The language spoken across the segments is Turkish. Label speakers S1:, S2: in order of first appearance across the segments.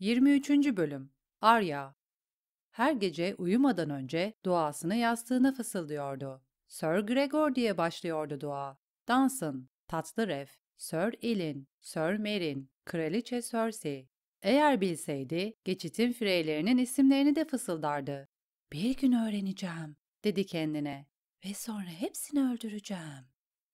S1: 23. Bölüm Arya Her gece uyumadan önce duasını yastığına fısıldıyordu. Sir Gregor diye başlıyordu dua. Dansın, Tatlı Ref, Sir Elin, Sir Merin, Kraliçe Cersei. Eğer bilseydi, geçitin freylerinin isimlerini de fısıldardı. Bir gün öğreneceğim, dedi kendine. Ve sonra hepsini öldüreceğim.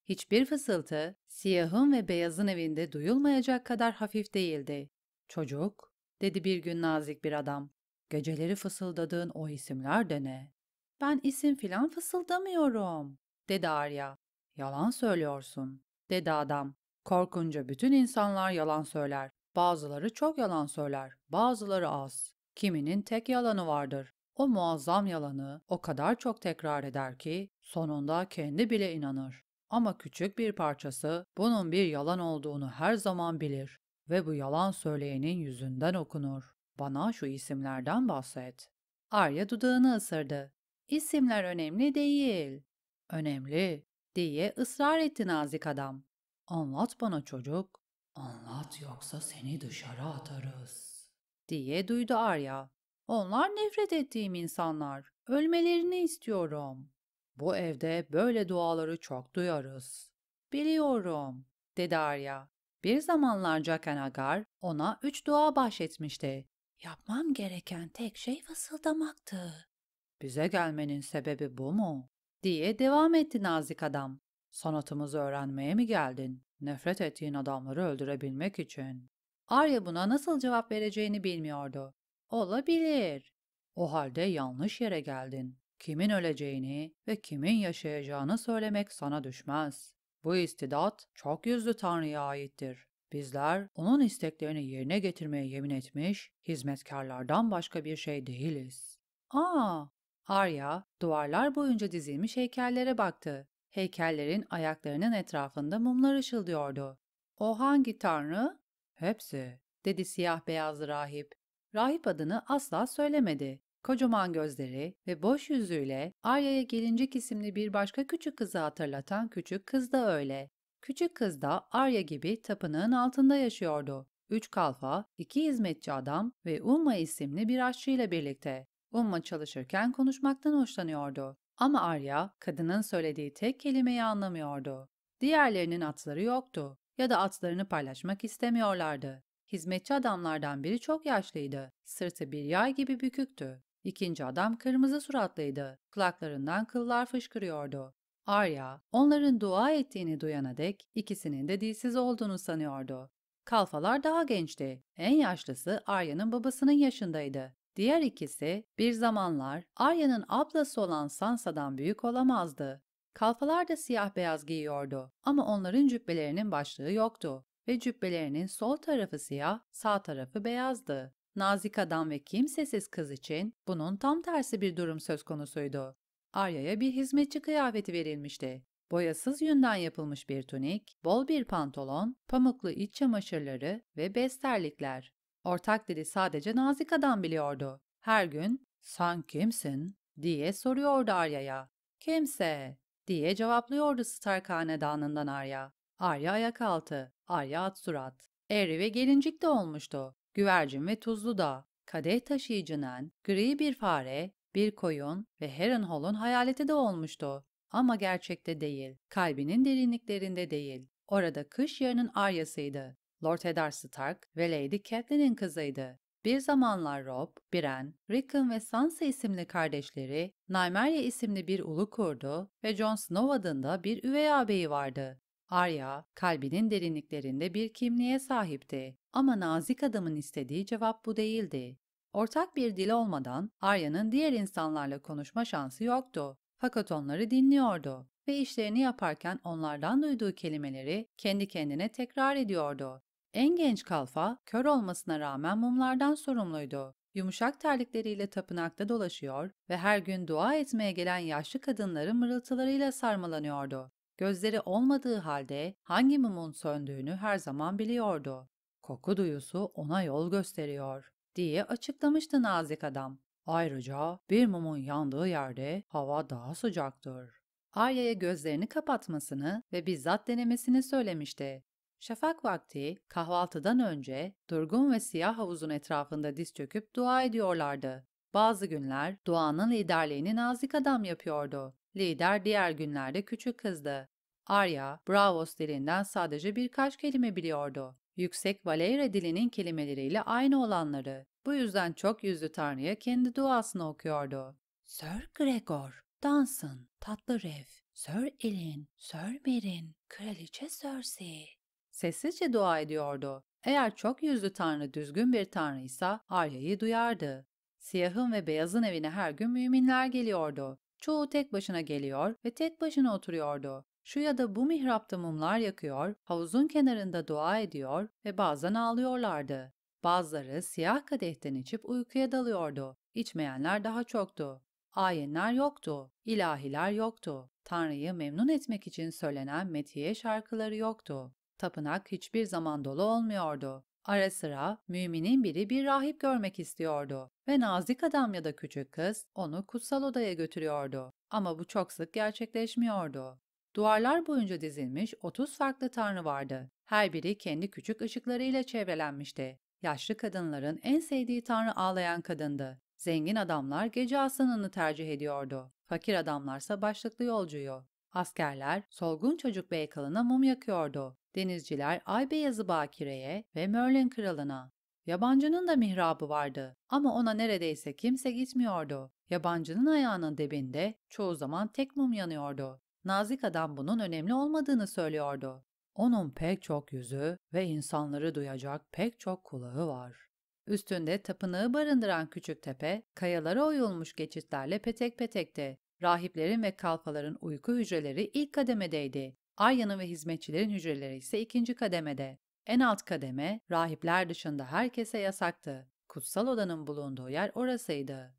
S1: Hiçbir fısıltı, siyahın ve beyazın evinde duyulmayacak kadar hafif değildi. Çocuk, dedi bir gün nazik bir adam. Geceleri fısıldadığın o isimler de ne? Ben isim filan fısıldamıyorum, dedi Arya. Yalan söylüyorsun, dedi adam. Korkunca bütün insanlar yalan söyler. Bazıları çok yalan söyler, bazıları az. Kiminin tek yalanı vardır. O muazzam yalanı o kadar çok tekrar eder ki sonunda kendi bile inanır. Ama küçük bir parçası bunun bir yalan olduğunu her zaman bilir ve bu yalan söyleyenin yüzünden okunur. Bana şu isimlerden bahset. Arya dudağını ısırdı. İsimler önemli değil. Önemli diye ısrar etti nazik adam. Anlat bana çocuk. Anlat yoksa seni dışarı atarız diye duydu Arya. Onlar nefret ettiğim insanlar. Ölmelerini istiyorum. Bu evde böyle duaları çok duyarız. Biliyorum, dedi Arya. Bir zamanlar Cakanagar ona üç dua bahşetmişti. Yapmam gereken tek şey fısıldamaktı. Bize gelmenin sebebi bu mu? diye devam etti nazik adam. Sanatımızı öğrenmeye mi geldin? Nefret ettiğin adamları öldürebilmek için. Arya buna nasıl cevap vereceğini bilmiyordu. Olabilir. O halde yanlış yere geldin. Kimin öleceğini ve kimin yaşayacağını söylemek sana düşmez. Bu istidat çok yüzlü Tanrı'ya aittir. Bizler onun isteklerini yerine getirmeye yemin etmiş hizmetkarlardan başka bir şey değiliz. Aa! Arya duvarlar boyunca dizilmiş heykellere baktı. Heykellerin ayaklarının etrafında mumlar ışıldıyordu. O hangi tanrı? Hepsi, dedi siyah beyazlı rahip. Rahip adını asla söylemedi. Kocaman gözleri ve boş yüzüyle Arya'ya gelincik isimli bir başka küçük kızı hatırlatan küçük kız da öyle. Küçük kız da Arya gibi tapınağın altında yaşıyordu. Üç kalfa, iki hizmetçi adam ve Umma isimli bir aşçıyla birlikte. Umma çalışırken konuşmaktan hoşlanıyordu. Ama Arya, kadının söylediği tek kelimeyi anlamıyordu. Diğerlerinin atları yoktu ya da atlarını paylaşmak istemiyorlardı. Hizmetçi adamlardan biri çok yaşlıydı. Sırtı bir yay gibi büküktü. İkinci adam kırmızı suratlıydı. Kulaklarından kıllar fışkırıyordu. Arya, onların dua ettiğini duyana dek ikisinin de dilsiz olduğunu sanıyordu. Kalfalar daha gençti. En yaşlısı Arya'nın babasının yaşındaydı. Diğer ikisi bir zamanlar Arya'nın ablası olan Sansa'dan büyük olamazdı. Kalfalar da siyah beyaz giyiyordu ama onların cübbelerinin başlığı yoktu ve cübbelerinin sol tarafı siyah, sağ tarafı beyazdı. Nazik adam ve kimsesiz kız için bunun tam tersi bir durum söz konusuydu. Arya'ya bir hizmetçi kıyafeti verilmişti. Boyasız yünden yapılmış bir tunik, bol bir pantolon, pamuklu iç çamaşırları ve bez terlikler. Ortak dili sadece nazik adam biliyordu. Her gün ''Sen kimsin?'' diye soruyordu Arya'ya. ''Kimse'' diye cevaplıyordu Stark hanedanından Arya. Arya ayak altı, Arya at surat. Eri ve gelincik de olmuştu güvercin ve tuzlu dağ, kadeh taşıyıcı nen, gri bir fare, bir koyun ve Harrenhal'ın hayaleti de olmuştu. Ama gerçekte değil, kalbinin derinliklerinde değil. Orada kış yarının aryasıydı. Lord Eddard Stark ve Lady Catelyn'in kızıydı. Bir zamanlar Rob, Bran, Rickon ve Sansa isimli kardeşleri Nymeria isimli bir ulu kurdu ve Jon Snow adında bir üvey ağabeyi vardı. Arya, kalbinin derinliklerinde bir kimliğe sahipti ama nazik adamın istediği cevap bu değildi. Ortak bir dil olmadan Arya'nın diğer insanlarla konuşma şansı yoktu. Fakat onları dinliyordu ve işlerini yaparken onlardan duyduğu kelimeleri kendi kendine tekrar ediyordu. En genç kalfa, kör olmasına rağmen mumlardan sorumluydu. Yumuşak terlikleriyle tapınakta dolaşıyor ve her gün dua etmeye gelen yaşlı kadınların mırıltılarıyla sarmalanıyordu. Gözleri olmadığı halde hangi mumun söndüğünü her zaman biliyordu. Koku duyusu ona yol gösteriyor diye açıklamıştı nazik adam. Ayrıca bir mumun yandığı yerde hava daha sıcaktır. Arya'ya gözlerini kapatmasını ve bizzat denemesini söylemişti. Şafak vakti kahvaltıdan önce durgun ve siyah havuzun etrafında diz çöküp dua ediyorlardı. Bazı günler duanın liderliğini nazik adam yapıyordu. Lider diğer günlerde küçük kızdı. Arya, Braavos dilinden sadece birkaç kelime biliyordu. Yüksek Valeyra dilinin kelimeleriyle aynı olanları. Bu yüzden çok yüzlü Tanrı'ya kendi duasını okuyordu. Sir Gregor, Dansın, Tatlı Rev, Sir Elin, Sir Merin, Kraliçe Cersei. Sessizce dua ediyordu. Eğer çok yüzlü Tanrı düzgün bir Tanrıysa Arya'yı duyardı. Siyahın ve beyazın evine her gün müminler geliyordu. Çoğu tek başına geliyor ve tek başına oturuyordu. Şu ya da bu mihrapta mumlar yakıyor, havuzun kenarında dua ediyor ve bazen ağlıyorlardı. Bazıları siyah kadehten içip uykuya dalıyordu. İçmeyenler daha çoktu. Ayinler yoktu, ilahiler yoktu. Tanrı'yı memnun etmek için söylenen metiye şarkıları yoktu. Tapınak hiçbir zaman dolu olmuyordu. Ara sıra müminin biri bir rahip görmek istiyordu ve nazik adam ya da küçük kız onu kutsal odaya götürüyordu. Ama bu çok sık gerçekleşmiyordu. Duvarlar boyunca dizilmiş 30 farklı tanrı vardı. Her biri kendi küçük ışıklarıyla çevrelenmişti. Yaşlı kadınların en sevdiği tanrı ağlayan kadındı. Zengin adamlar gece aslanını tercih ediyordu. Fakir adamlarsa başlıklı yolcuyu. Askerler solgun çocuk beykalına mum yakıyordu. Denizciler Aybeyazı Bakire'ye ve Merlin Kralı'na. Yabancının da mihrabı vardı ama ona neredeyse kimse gitmiyordu. Yabancının ayağının dibinde çoğu zaman tek mum yanıyordu. Nazik adam bunun önemli olmadığını söylüyordu. Onun pek çok yüzü ve insanları duyacak pek çok kulağı var. Üstünde tapınağı barındıran küçük tepe, kayalara oyulmuş geçitlerle petek petekti. Rahiplerin ve kalfaların uyku hücreleri ilk kademedeydi. Arya'nın ve hizmetçilerin hücreleri ise ikinci kademede. En alt kademe, rahipler dışında herkese yasaktı. Kutsal odanın bulunduğu yer orasıydı.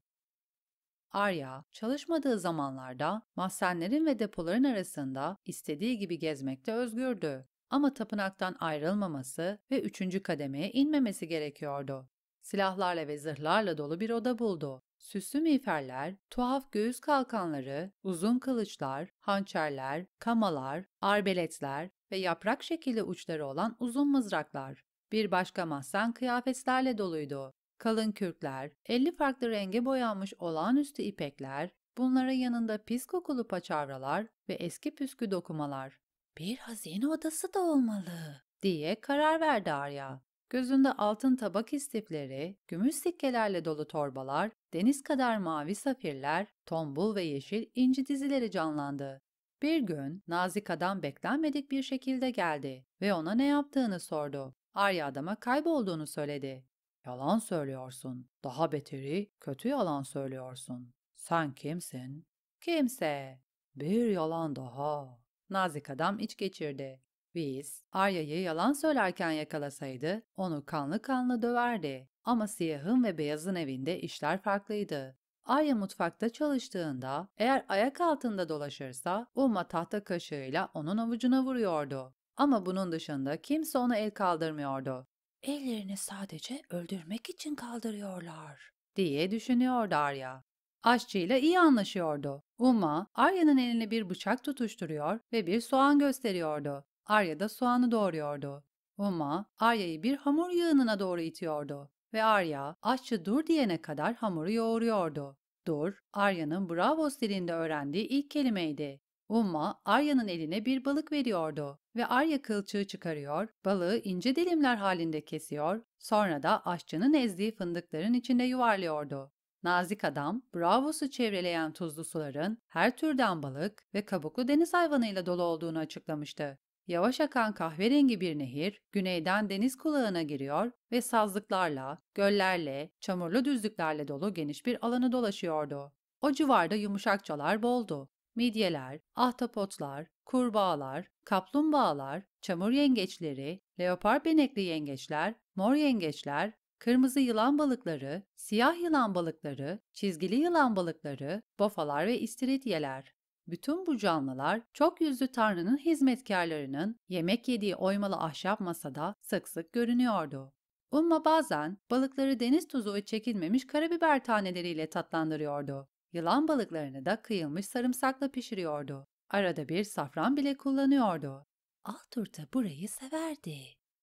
S1: Arya, çalışmadığı zamanlarda mahzenlerin ve depoların arasında istediği gibi gezmekte özgürdü. Ama tapınaktan ayrılmaması ve üçüncü kademeye inmemesi gerekiyordu. Silahlarla ve zırhlarla dolu bir oda buldu süslü miğferler, tuhaf göğüs kalkanları, uzun kılıçlar, hançerler, kamalar, arbeletler ve yaprak şekilli uçları olan uzun mızraklar. Bir başka mahzen kıyafetlerle doluydu. Kalın kürkler, 50 farklı renge boyanmış olağanüstü ipekler, bunlara yanında pis kokulu paçavralar ve eski püskü dokumalar. Bir hazine odası da olmalı diye karar verdi Arya. Gözünde altın tabak istifleri, gümüş sikkelerle dolu torbalar, deniz kadar mavi safirler, tombul ve yeşil inci dizileri canlandı. Bir gün Nazika'dan beklenmedik bir şekilde geldi ve ona ne yaptığını sordu. Arya adama kaybolduğunu söyledi. Yalan söylüyorsun. Daha beteri kötü yalan söylüyorsun. Sen kimsin? Kimse. Bir yalan daha. Nazik adam iç geçirdi. Whis, Arya'yı yalan söylerken yakalasaydı onu kanlı kanlı döverdi. Ama siyahın ve beyazın evinde işler farklıydı. Arya mutfakta çalıştığında eğer ayak altında dolaşırsa Uma tahta kaşığıyla onun avucuna vuruyordu. Ama bunun dışında kimse ona el kaldırmıyordu. Ellerini sadece öldürmek için kaldırıyorlar diye düşünüyordu Arya. Aşçıyla iyi anlaşıyordu. Uma, Arya'nın eline bir bıçak tutuşturuyor ve bir soğan gösteriyordu. Arya da soğanı doğruyordu. Uma, Arya'yı bir hamur yığınına doğru itiyordu ve Arya, aşçı dur diyene kadar hamuru yoğuruyordu. Dur, Arya'nın Bravos dilinde öğrendiği ilk kelimeydi. Uma, Arya'nın eline bir balık veriyordu ve Arya kılçığı çıkarıyor, balığı ince dilimler halinde kesiyor, sonra da aşçının ezdiği fındıkların içinde yuvarlıyordu. Nazik adam, Bravos'u çevreleyen tuzlu suların her türden balık ve kabuklu deniz hayvanıyla dolu olduğunu açıklamıştı. Yavaş akan kahverengi bir nehir güneyden deniz kulağına giriyor ve sazlıklarla, göllerle, çamurlu düzlüklerle dolu geniş bir alanı dolaşıyordu. O civarda yumuşakçalar boldu. Midyeler, ahtapotlar, kurbağalar, kaplumbağalar, çamur yengeçleri, leopar benekli yengeçler, mor yengeçler, kırmızı yılan balıkları, siyah yılan balıkları, çizgili yılan balıkları, bofalar ve istiridyeler. Bütün bu canlılar çok yüzlü Tanrı'nın hizmetkarlarının yemek yediği oymalı ahşap masada sık sık görünüyordu. Umma bazen balıkları deniz tuzu ve çekilmemiş karabiber taneleriyle tatlandırıyordu. Yılan balıklarını da kıyılmış sarımsakla pişiriyordu. Arada bir safran bile kullanıyordu. Altur da burayı severdi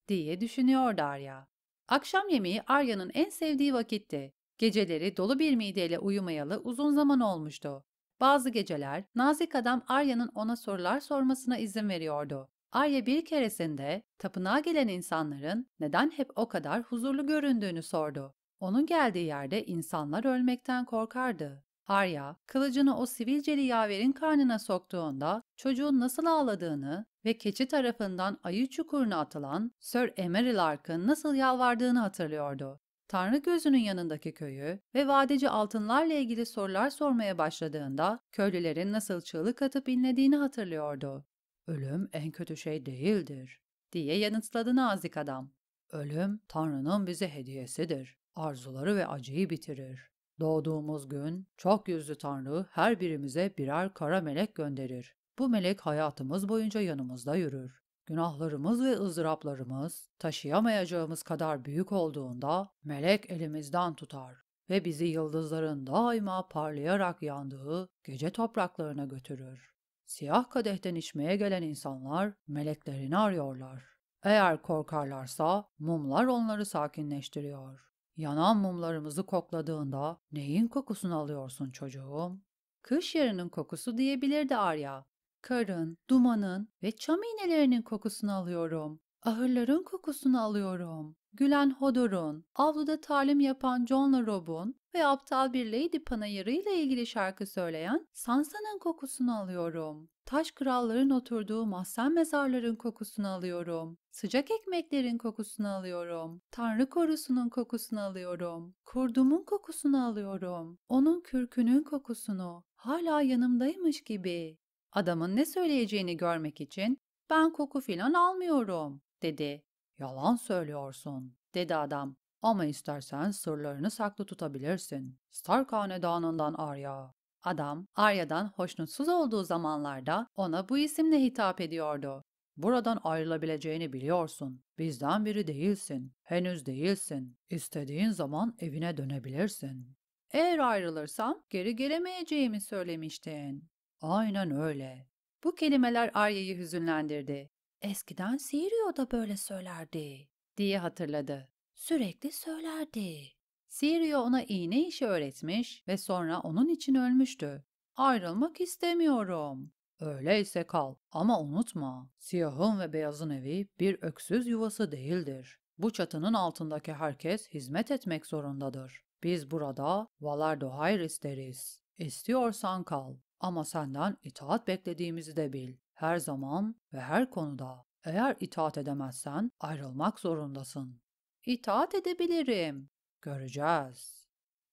S1: diye düşünüyor Darya. Akşam yemeği Arya'nın en sevdiği vakitti. Geceleri dolu bir mideyle uyumayalı uzun zaman olmuştu. Bazı geceler nazik adam Arya'nın ona sorular sormasına izin veriyordu. Arya bir keresinde tapınağa gelen insanların neden hep o kadar huzurlu göründüğünü sordu. Onun geldiği yerde insanlar ölmekten korkardı. Arya, kılıcını o sivilceli yaverin karnına soktuğunda çocuğun nasıl ağladığını ve keçi tarafından ayı çukuruna atılan Sir Emery Lark'ın nasıl yalvardığını hatırlıyordu. Tanrı Gözü'nün yanındaki köyü ve vadeci altınlarla ilgili sorular sormaya başladığında köylülerin nasıl çığlık atıp inlediğini hatırlıyordu. Ölüm en kötü şey değildir diye yanıtladı nazik adam. Ölüm Tanrı'nın bize hediyesidir. Arzuları ve acıyı bitirir. Doğduğumuz gün çok yüzlü Tanrı her birimize birer kara melek gönderir. Bu melek hayatımız boyunca yanımızda yürür. Günahlarımız ve ızdıraplarımız taşıyamayacağımız kadar büyük olduğunda melek elimizden tutar ve bizi yıldızların daima parlayarak yandığı gece topraklarına götürür. Siyah kadehten içmeye gelen insanlar meleklerini arıyorlar. Eğer korkarlarsa mumlar onları sakinleştiriyor. Yanan mumlarımızı kokladığında neyin kokusunu alıyorsun çocuğum? Kış yarının kokusu diyebilirdi Arya karın, dumanın ve çam iğnelerinin kokusunu alıyorum. Ahırların kokusunu alıyorum. Gülen Hodor'un, avluda tarım yapan John'la Rob'un ve aptal bir Lady panayırı ile ilgili şarkı söyleyen Sansa'nın kokusunu alıyorum. Taş kralların oturduğu mahzen mezarların kokusunu alıyorum. Sıcak ekmeklerin kokusunu alıyorum. Tanrı korusunun kokusunu alıyorum. Kurdumun kokusunu alıyorum. Onun kürkünün kokusunu. Hala yanımdaymış gibi. Adamın ne söyleyeceğini görmek için ben koku filan almıyorum dedi. Yalan söylüyorsun dedi adam. Ama istersen sırlarını saklı tutabilirsin. Stark hanedanından Arya. Adam Arya'dan hoşnutsuz olduğu zamanlarda ona bu isimle hitap ediyordu. Buradan ayrılabileceğini biliyorsun. Bizden biri değilsin. Henüz değilsin. İstediğin zaman evine dönebilirsin. Eğer ayrılırsam geri gelemeyeceğimi söylemiştin. Aynen öyle. Bu kelimeler Arya'yı hüzünlendirdi. Eskiden Sirio da böyle söylerdi diye hatırladı. Sürekli söylerdi. Sirio ona iğne işi öğretmiş ve sonra onun için ölmüştü. Ayrılmak istemiyorum. Öyleyse kal ama unutma. Siyahın ve beyazın evi bir öksüz yuvası değildir. Bu çatının altındaki herkes hizmet etmek zorundadır. Biz burada Valardo hayır isteriz. İstiyorsan kal ama senden itaat beklediğimizi de bil. Her zaman ve her konuda. Eğer itaat edemezsen ayrılmak zorundasın. İtaat edebilirim. Göreceğiz.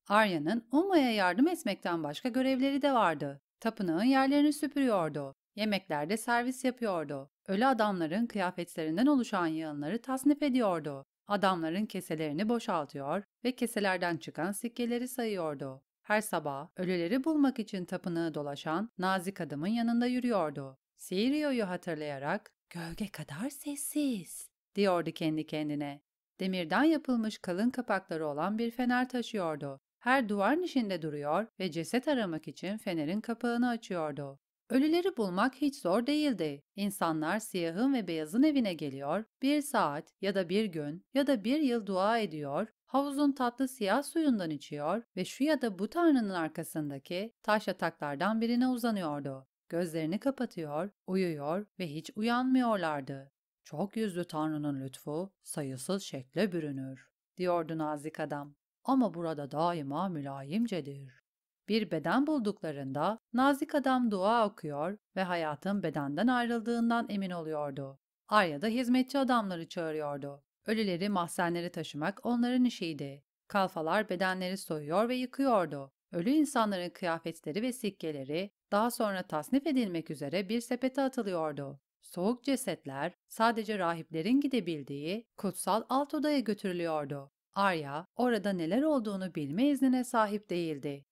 S1: Arya'nın umaya yardım etmekten başka görevleri de vardı. Tapınağın yerlerini süpürüyordu. Yemeklerde servis yapıyordu. Ölü adamların kıyafetlerinden oluşan yığınları tasnif ediyordu. Adamların keselerini boşaltıyor ve keselerden çıkan sikkeleri sayıyordu her sabah ölüleri bulmak için tapınağı dolaşan nazik kadımın yanında yürüyordu. Sirio'yu hatırlayarak gölge kadar sessiz diyordu kendi kendine. Demirden yapılmış kalın kapakları olan bir fener taşıyordu. Her duvar içinde duruyor ve ceset aramak için fenerin kapağını açıyordu. Ölüleri bulmak hiç zor değildi. İnsanlar siyahın ve beyazın evine geliyor, bir saat ya da bir gün ya da bir yıl dua ediyor, havuzun tatlı siyah suyundan içiyor ve şu ya da bu tanrının arkasındaki taş yataklardan birine uzanıyordu. Gözlerini kapatıyor, uyuyor ve hiç uyanmıyorlardı. Çok yüzlü tanrının lütfu sayısız şekle bürünür, diyordu nazik adam. Ama burada daima mülayimcedir. Bir beden bulduklarında nazik adam dua okuyor ve hayatın bedenden ayrıldığından emin oluyordu. Arya da hizmetçi adamları çağırıyordu. Ölüleri mahzenlere taşımak onların işiydi. Kalfalar bedenleri soyuyor ve yıkıyordu. Ölü insanların kıyafetleri ve sikkeleri daha sonra tasnif edilmek üzere bir sepete atılıyordu. Soğuk cesetler sadece rahiplerin gidebildiği kutsal alt odaya götürülüyordu. Arya orada neler olduğunu bilme iznine sahip değildi.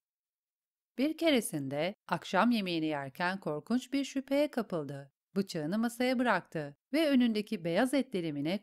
S1: Bir keresinde akşam yemeğini yerken korkunç bir şüpheye kapıldı. Bıçağını masaya bıraktı ve önündeki beyaz et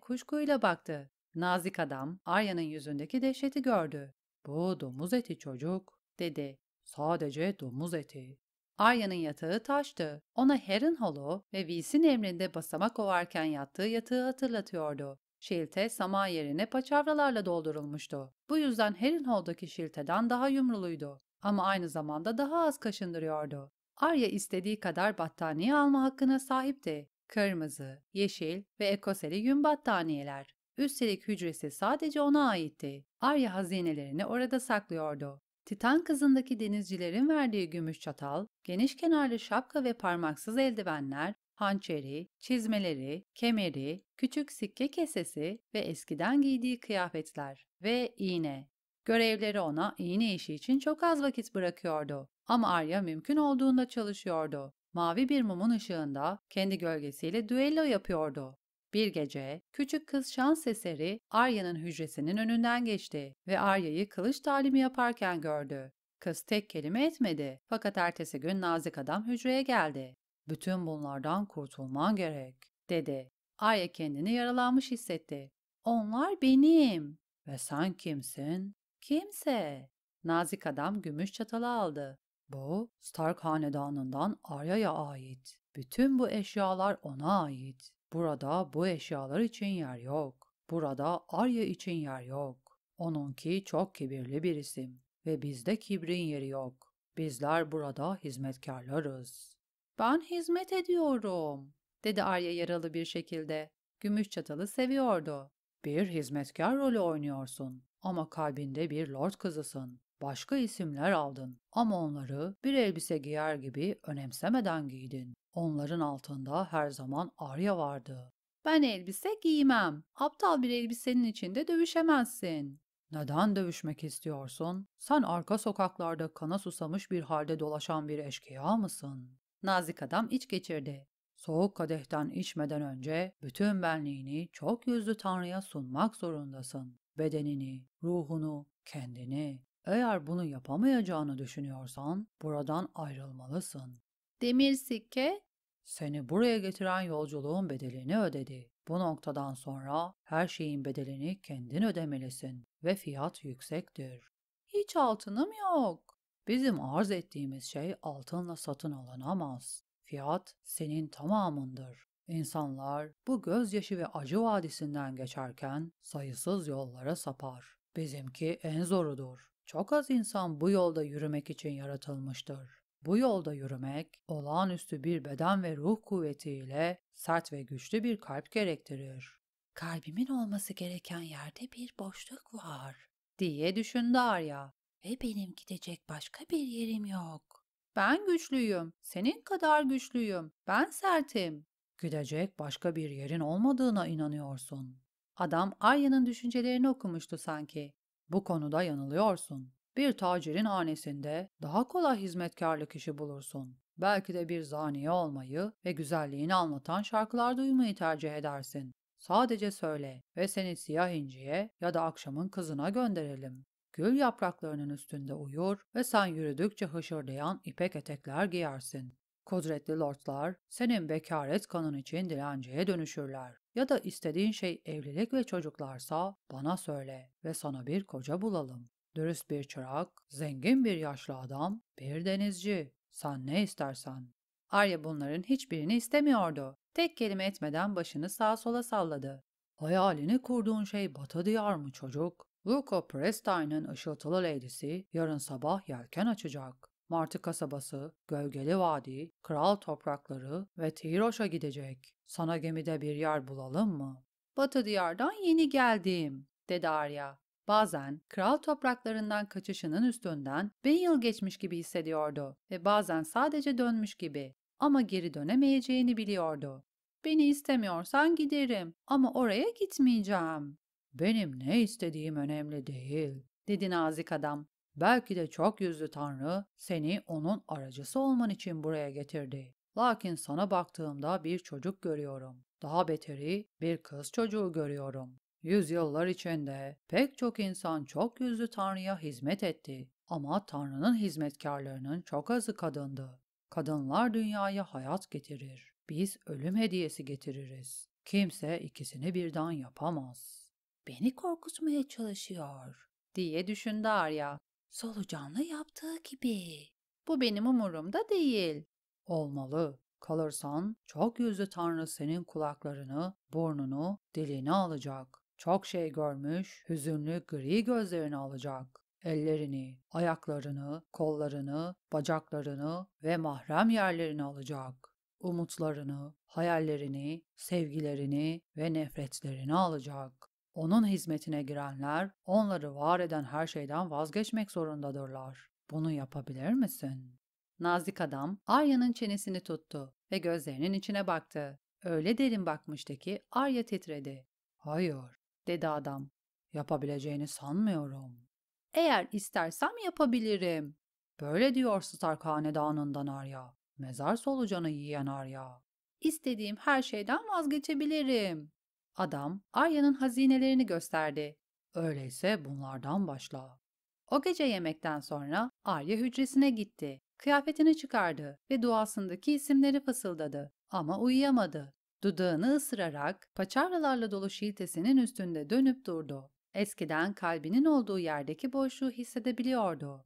S1: kuşkuyla baktı. Nazik adam Arya'nın yüzündeki dehşeti gördü. Bu domuz eti çocuk, dedi. Sadece domuz eti. Arya'nın yatağı taştı. Ona Heron Hollow ve Visin emrinde basamak ovarken yattığı yatağı hatırlatıyordu. Şilte sama yerine paçavralarla doldurulmuştu. Bu yüzden Heron Hall'daki şilteden daha yumruluydu ama aynı zamanda daha az kaşındırıyordu. Arya istediği kadar battaniye alma hakkına sahipti. Kırmızı, yeşil ve ekoseli yün battaniyeler. Üstelik hücresi sadece ona aitti. Arya hazinelerini orada saklıyordu. Titan kızındaki denizcilerin verdiği gümüş çatal, geniş kenarlı şapka ve parmaksız eldivenler, hançeri, çizmeleri, kemeri, küçük sikke kesesi ve eskiden giydiği kıyafetler ve iğne. Görevleri ona iğne işi için çok az vakit bırakıyordu. Ama Arya mümkün olduğunda çalışıyordu. Mavi bir mumun ışığında kendi gölgesiyle düello yapıyordu. Bir gece küçük kız şans eseri Arya'nın hücresinin önünden geçti ve Arya'yı kılıç talimi yaparken gördü. Kız tek kelime etmedi fakat ertesi gün nazik adam hücreye geldi. Bütün bunlardan kurtulman gerek, dedi. Arya kendini yaralanmış hissetti. Onlar benim. Ve sen kimsin? Kimse. Nazik adam gümüş çatalı aldı. Bu Stark hanedanından Arya'ya ait. Bütün bu eşyalar ona ait. Burada bu eşyalar için yer yok. Burada Arya için yer yok. Onunki çok kibirli bir isim ve bizde kibrin yeri yok. Bizler burada hizmetkarlarız. Ben hizmet ediyorum, dedi Arya yaralı bir şekilde. Gümüş çatalı seviyordu. Bir hizmetkar rolü oynuyorsun ama kalbinde bir lord kızısın. Başka isimler aldın ama onları bir elbise giyer gibi önemsemeden giydin. Onların altında her zaman Arya vardı. Ben elbise giymem. Aptal bir elbisenin içinde dövüşemezsin. Neden dövüşmek istiyorsun? Sen arka sokaklarda kana susamış bir halde dolaşan bir eşkıya mısın? Nazik adam iç geçirdi. Soğuk kadehten içmeden önce bütün benliğini çok yüzlü Tanrı'ya sunmak zorundasın. Bedenini, ruhunu, kendini. Eğer bunu yapamayacağını düşünüyorsan buradan ayrılmalısın. Demir sikke seni buraya getiren yolculuğun bedelini ödedi. Bu noktadan sonra her şeyin bedelini kendin ödemelisin ve fiyat yüksektir. Hiç altınım yok. Bizim arz ettiğimiz şey altınla satın alınamaz. Fiyat senin tamamındır. İnsanlar bu gözyaşı ve acı vadisinden geçerken sayısız yollara sapar. Bizimki en zorudur. Çok az insan bu yolda yürümek için yaratılmıştır. Bu yolda yürümek, olağanüstü bir beden ve ruh kuvvetiyle sert ve güçlü bir kalp gerektirir. Kalbimin olması gereken yerde bir boşluk var, diye düşündü Arya. Ve benim gidecek başka bir yerim yok. Ben güçlüyüm, senin kadar güçlüyüm, ben sertim. Gidecek başka bir yerin olmadığına inanıyorsun. Adam Arya'nın düşüncelerini okumuştu sanki. Bu konuda yanılıyorsun. Bir tacirin hanesinde daha kolay hizmetkarlık işi bulursun. Belki de bir zaniye olmayı ve güzelliğini anlatan şarkılar duymayı tercih edersin. Sadece söyle ve seni siyah inciye ya da akşamın kızına gönderelim. Gül yapraklarının üstünde uyur ve sen yürüdükçe hışırdayan ipek etekler giyersin. Kudretli lordlar senin bekaret kanın için dilenciye dönüşürler ya da istediğin şey evlilik ve çocuklarsa bana söyle ve sana bir koca bulalım. Dürüst bir çırak, zengin bir yaşlı adam, bir denizci. Sen ne istersen. Arya bunların hiçbirini istemiyordu. Tek kelime etmeden başını sağa sola salladı. Hayalini kurduğun şey Batı diyar mı çocuk? Luca Prestine'ın ışıltılı leydisi yarın sabah yelken açacak. Martı kasabası, Gölgeli Vadi, Kral Toprakları ve Tiroş'a gidecek. Sana gemide bir yer bulalım mı? Batı diyardan yeni geldim, dedi Arya. Bazen kral topraklarından kaçışının üstünden bin yıl geçmiş gibi hissediyordu ve bazen sadece dönmüş gibi ama geri dönemeyeceğini biliyordu. Beni istemiyorsan giderim ama oraya gitmeyeceğim. Benim ne istediğim önemli değil, dedi nazik adam. Belki de çok yüzlü Tanrı seni onun aracısı olman için buraya getirdi. Lakin sana baktığımda bir çocuk görüyorum. Daha beteri bir kız çocuğu görüyorum. Yüzyıllar içinde pek çok insan çok yüzlü Tanrı'ya hizmet etti. Ama Tanrı'nın hizmetkarlarının çok azı kadındı. Kadınlar dünyaya hayat getirir. Biz ölüm hediyesi getiririz. Kimse ikisini birden yapamaz. Beni korkutmaya çalışıyor, diye düşündü Arya. Solucanla yaptığı gibi. Bu benim umurumda değil. Olmalı. Kalırsan çok yüzlü tanrı senin kulaklarını, burnunu, dilini alacak. Çok şey görmüş, hüzünlü gri gözlerini alacak ellerini, ayaklarını, kollarını, bacaklarını ve mahrem yerlerini alacak. Umutlarını, hayallerini, sevgilerini ve nefretlerini alacak. Onun hizmetine girenler, onları var eden her şeyden vazgeçmek zorundadırlar. Bunu yapabilir misin? Nazik adam Arya'nın çenesini tuttu ve gözlerinin içine baktı. Öyle derin bakmıştı ki Arya titredi. Hayır, dedi adam. Yapabileceğini sanmıyorum. Eğer istersem yapabilirim. Böyle diyor Stark hanedanından Arya. Mezar solucanı yiyen Arya. İstediğim her şeyden vazgeçebilirim. Adam Arya'nın hazinelerini gösterdi. Öyleyse bunlardan başla. O gece yemekten sonra Arya hücresine gitti. Kıyafetini çıkardı ve duasındaki isimleri fısıldadı ama uyuyamadı. Dudağını ısırarak paçavralarla dolu şiltesinin üstünde dönüp durdu. Eskiden kalbinin olduğu yerdeki boşluğu hissedebiliyordu.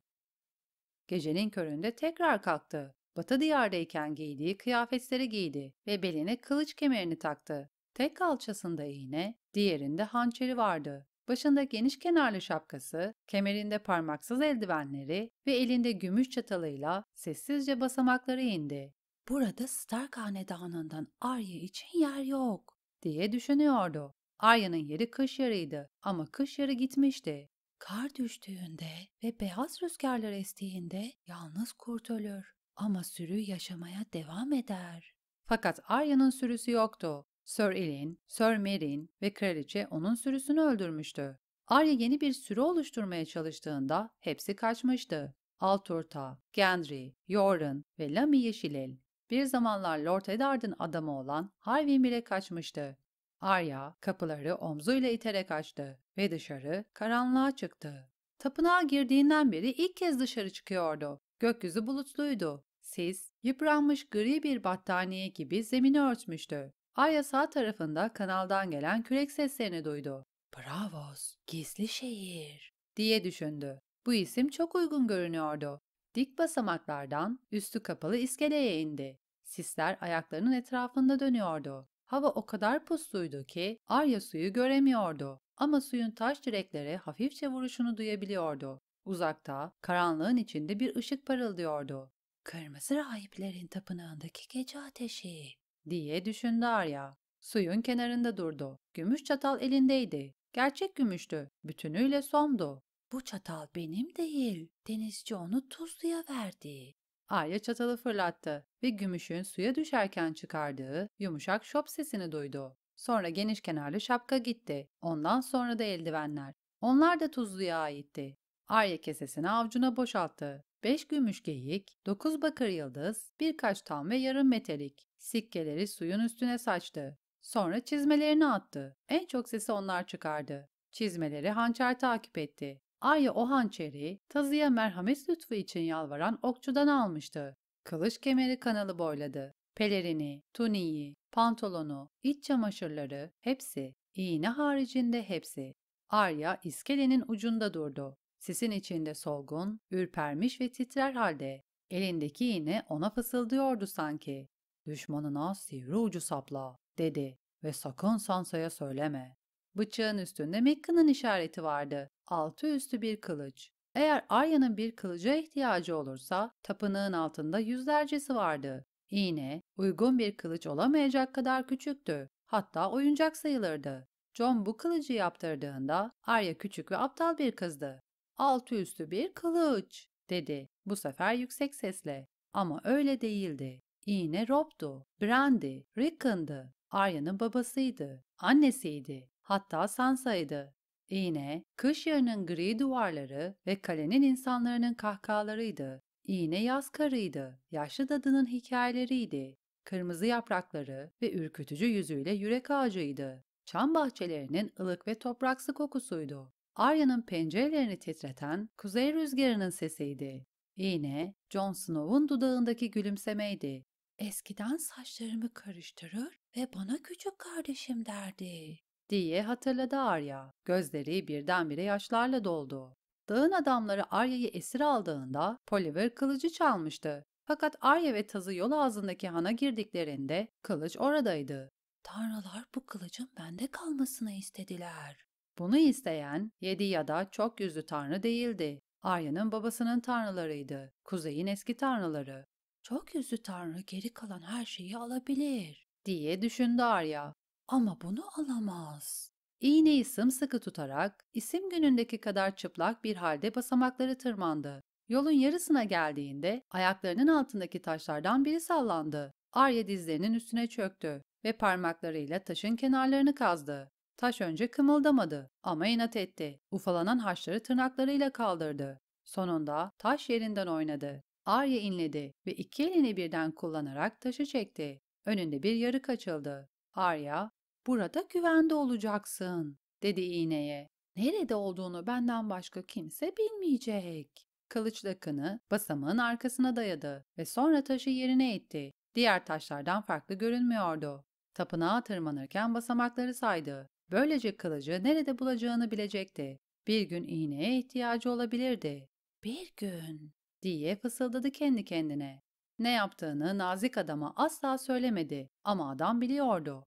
S1: Gecenin köründe tekrar kalktı. Batı diyardayken giydiği kıyafetleri giydi ve beline kılıç kemerini taktı. Tek kalçasında iğne, diğerinde hançeri vardı. Başında geniş kenarlı şapkası, kemerinde parmaksız eldivenleri ve elinde gümüş çatalıyla sessizce basamakları indi. Burada Stark hanedanından Arya için yer yok diye düşünüyordu. Arya'nın yeri kış yarıydı ama kış yarı gitmişti. Kar düştüğünde ve beyaz rüzgarlar estiğinde yalnız kurt ölür ama sürü yaşamaya devam eder. Fakat Arya'nın sürüsü yoktu. Sir Elin, Sir Merin ve kraliçe onun sürüsünü öldürmüştü. Arya yeni bir sürü oluşturmaya çalıştığında hepsi kaçmıştı. Alturta, Gendry, Yoren ve Lami Yeşilel. Bir zamanlar Lord Eddard'ın adamı olan Harvimir'e kaçmıştı. Arya kapıları omzuyla iterek açtı ve dışarı karanlığa çıktı. Tapınağa girdiğinden beri ilk kez dışarı çıkıyordu. Gökyüzü bulutluydu. Sis, yıpranmış gri bir battaniye gibi zemini örtmüştü. Arya sağ tarafında kanaldan gelen kürek seslerini duydu. Bravos, gizli şehir diye düşündü. Bu isim çok uygun görünüyordu. Dik basamaklardan üstü kapalı iskeleye indi. Sisler ayaklarının etrafında dönüyordu. Hava o kadar pusluydu ki Arya suyu göremiyordu ama suyun taş direklere hafifçe vuruşunu duyabiliyordu. Uzakta, karanlığın içinde bir ışık parıldıyordu. Kırmızı rahiplerin tapınağındaki gece ateşi diye düşündü Arya. Suyun kenarında durdu. Gümüş çatal elindeydi. Gerçek gümüştü. Bütünüyle somdu. Bu çatal benim değil. Denizci onu tuzluya verdi. Arya çatalı fırlattı ve gümüşün suya düşerken çıkardığı yumuşak şop sesini duydu. Sonra geniş kenarlı şapka gitti. Ondan sonra da eldivenler. Onlar da tuzluya aitti. Arya kesesini avcuna boşalttı. 5 gümüş geyik, 9 bakır yıldız, birkaç tam ve yarım metalik. Sikkeleri suyun üstüne saçtı. Sonra çizmelerini attı. En çok sesi onlar çıkardı. Çizmeleri hançer takip etti. Arya o hançeri, tazıya merhamet lütfu için yalvaran okçudan almıştı. Kılıç kemeri kanalı boyladı. Pelerini, tuniyi, pantolonu, iç çamaşırları, hepsi, iğne haricinde hepsi. Arya iskelenin ucunda durdu. Sisin içinde solgun, ürpermiş ve titrer halde. Elindeki iğne ona fısıldıyordu sanki. Düşmanına sivri ucu sapla, dedi ve sakın Sansa'ya söyleme. Bıçağın üstünde Mekka'nın işareti vardı. Altı üstü bir kılıç. Eğer Arya'nın bir kılıca ihtiyacı olursa tapınağın altında yüzlercesi vardı. İğne uygun bir kılıç olamayacak kadar küçüktü. Hatta oyuncak sayılırdı. John bu kılıcı yaptırdığında Arya küçük ve aptal bir kızdı altı üstü bir kılıç dedi bu sefer yüksek sesle. Ama öyle değildi. İğne Rob'du, Brandy, Rickon'du, Arya'nın babasıydı, annesiydi, hatta Sansa'ydı. İğne, kış yarının gri duvarları ve kalenin insanların kahkahalarıydı. İğne yaz karıydı, yaşlı dadının hikayeleriydi. Kırmızı yaprakları ve ürkütücü yüzüyle yürek ağacıydı. Çam bahçelerinin ılık ve topraksı kokusuydu. Arya'nın pencerelerini titreten kuzey rüzgarının sesiydi. Yine Jon Snow'un dudağındaki gülümsemeydi. Eskiden saçlarımı karıştırır ve bana küçük kardeşim derdi diye hatırladı Arya. Gözleri birdenbire yaşlarla doldu. Dağın adamları Arya'yı esir aldığında Poliver kılıcı çalmıştı. Fakat Arya ve Taz'ı yol ağzındaki hana girdiklerinde kılıç oradaydı. Tanrılar bu kılıcın bende kalmasını istediler bunu isteyen yedi ya da çok yüzlü tanrı değildi. Arya'nın babasının tanrılarıydı, kuzeyin eski tanrıları. Çok yüzlü tanrı geri kalan her şeyi alabilir diye düşündü Arya. Ama bunu alamaz. İğneyi sımsıkı tutarak isim günündeki kadar çıplak bir halde basamakları tırmandı. Yolun yarısına geldiğinde ayaklarının altındaki taşlardan biri sallandı. Arya dizlerinin üstüne çöktü ve parmaklarıyla taşın kenarlarını kazdı. Taş önce kımıldamadı ama inat etti. Ufalanan haşları tırnaklarıyla kaldırdı. Sonunda taş yerinden oynadı. Arya inledi ve iki elini birden kullanarak taşı çekti. Önünde bir yarık açıldı. Arya, ''Burada güvende olacaksın.'' dedi iğneye. ''Nerede olduğunu benden başka kimse bilmeyecek.'' Kılıçla kını basamağın arkasına dayadı ve sonra taşı yerine etti. Diğer taşlardan farklı görünmüyordu. Tapınağa tırmanırken basamakları saydı. Böylece kılıcı nerede bulacağını bilecekti. Bir gün iğneye ihtiyacı olabilirdi. Bir gün diye fısıldadı kendi kendine. Ne yaptığını nazik adama asla söylemedi ama adam biliyordu.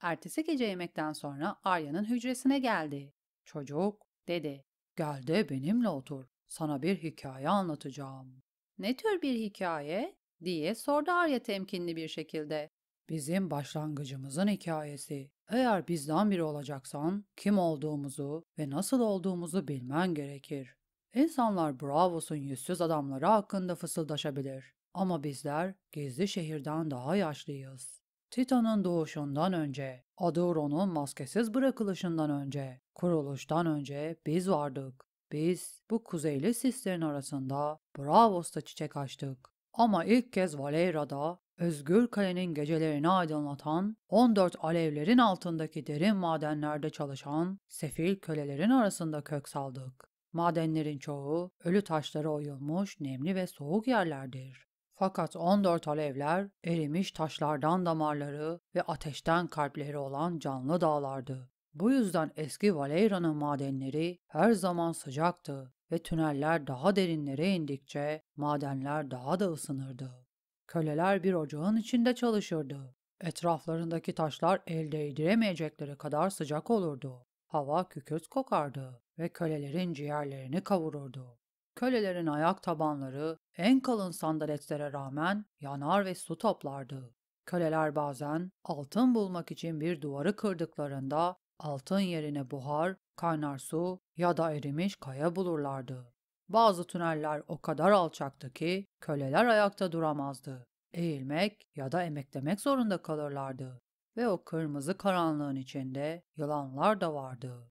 S1: Ertesi gece yemekten sonra Arya'nın hücresine geldi. Çocuk, dedi. Gel de benimle otur. Sana bir hikaye anlatacağım. Ne tür bir hikaye? diye sordu Arya temkinli bir şekilde. Bizim başlangıcımızın hikayesi. Eğer bizden biri olacaksan kim olduğumuzu ve nasıl olduğumuzu bilmen gerekir. İnsanlar Bravos'un yüzsüz adamları hakkında fısıldaşabilir ama bizler gizli şehirden daha yaşlıyız. Titan'ın doğuşundan önce, Aduron'un maskesiz bırakılışından önce, kuruluştan önce biz vardık. Biz bu kuzeyli sislerin arasında Bravos'ta çiçek açtık. Ama ilk kez Valera'da Özgür Kaya'nın gecelerini aydınlatan, 14 alevlerin altındaki derin madenlerde çalışan sefil kölelerin arasında kök saldık. Madenlerin çoğu ölü taşlara oyulmuş nemli ve soğuk yerlerdir. Fakat 14 alevler erimiş taşlardan damarları ve ateşten kalpleri olan canlı dağlardı. Bu yüzden eski Valeyra'nın madenleri her zaman sıcaktı ve tüneller daha derinlere indikçe madenler daha da ısınırdı. Köleler bir ocağın içinde çalışırdı. Etraflarındaki taşlar el değdiremeyecekleri kadar sıcak olurdu. Hava kükürt kokardı ve kölelerin ciğerlerini kavururdu. Kölelerin ayak tabanları en kalın sandaletlere rağmen yanar ve su toplardı. Köleler bazen altın bulmak için bir duvarı kırdıklarında altın yerine buhar, kaynar su ya da erimiş kaya bulurlardı. Bazı tüneller o kadar alçaktı ki köleler ayakta duramazdı. Eğilmek ya da emeklemek zorunda kalırlardı. Ve o kırmızı karanlığın içinde yılanlar da vardı.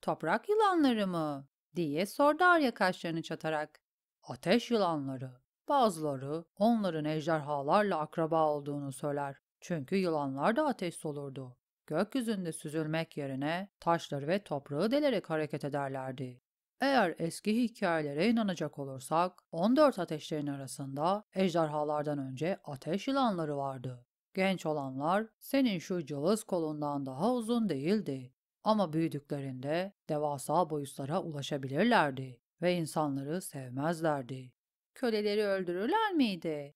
S1: Toprak yılanları mı? diye sordu Arya kaşlarını çatarak. Ateş yılanları. Bazıları onların ejderhalarla akraba olduğunu söyler. Çünkü yılanlar da ateş solurdu. Gökyüzünde süzülmek yerine taşları ve toprağı delerek hareket ederlerdi. Eğer eski hikayelere inanacak olursak 14 ateşlerin arasında ejderhalardan önce ateş yılanları vardı. Genç olanlar senin şu cılız kolundan daha uzun değildi ama büyüdüklerinde devasa boyutlara ulaşabilirlerdi ve insanları sevmezlerdi. Köleleri öldürürler miydi?